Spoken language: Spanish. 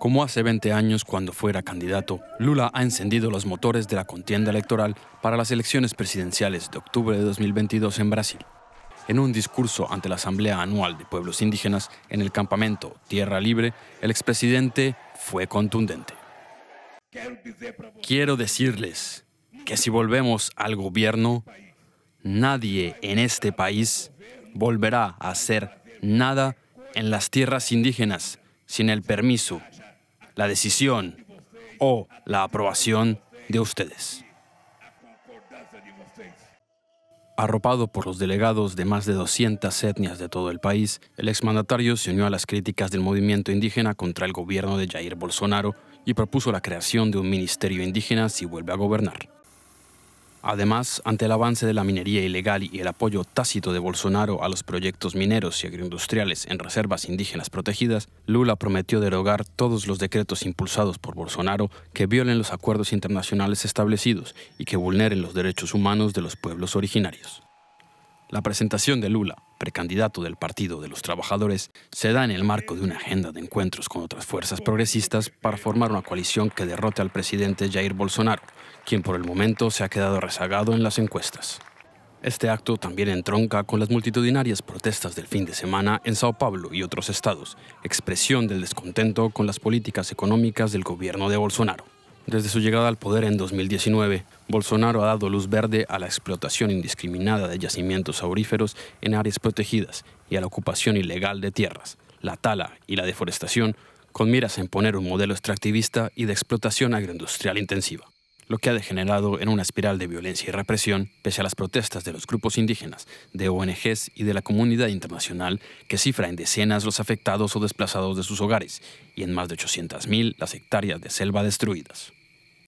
Como hace 20 años cuando fuera candidato, Lula ha encendido los motores de la contienda electoral para las elecciones presidenciales de octubre de 2022 en Brasil. En un discurso ante la Asamblea Anual de Pueblos Indígenas en el campamento Tierra Libre, el expresidente fue contundente. Quiero decirles que si volvemos al gobierno, nadie en este país volverá a hacer nada en las tierras indígenas sin el permiso la decisión o la aprobación de ustedes. Arropado por los delegados de más de 200 etnias de todo el país, el exmandatario se unió a las críticas del movimiento indígena contra el gobierno de Jair Bolsonaro y propuso la creación de un ministerio indígena si vuelve a gobernar. Además, ante el avance de la minería ilegal y el apoyo tácito de Bolsonaro a los proyectos mineros y agroindustriales en reservas indígenas protegidas, Lula prometió derogar todos los decretos impulsados por Bolsonaro que violen los acuerdos internacionales establecidos y que vulneren los derechos humanos de los pueblos originarios. La presentación de Lula, precandidato del Partido de los Trabajadores, se da en el marco de una agenda de encuentros con otras fuerzas progresistas para formar una coalición que derrote al presidente Jair Bolsonaro, quien por el momento se ha quedado rezagado en las encuestas. Este acto también entronca con las multitudinarias protestas del fin de semana en Sao Paulo y otros estados, expresión del descontento con las políticas económicas del gobierno de Bolsonaro. Desde su llegada al poder en 2019, Bolsonaro ha dado luz verde a la explotación indiscriminada de yacimientos auríferos en áreas protegidas y a la ocupación ilegal de tierras, la tala y la deforestación con miras a imponer un modelo extractivista y de explotación agroindustrial intensiva lo que ha degenerado en una espiral de violencia y represión, pese a las protestas de los grupos indígenas, de ONGs y de la comunidad internacional, que cifra en decenas los afectados o desplazados de sus hogares y en más de 800.000 las hectáreas de selva destruidas.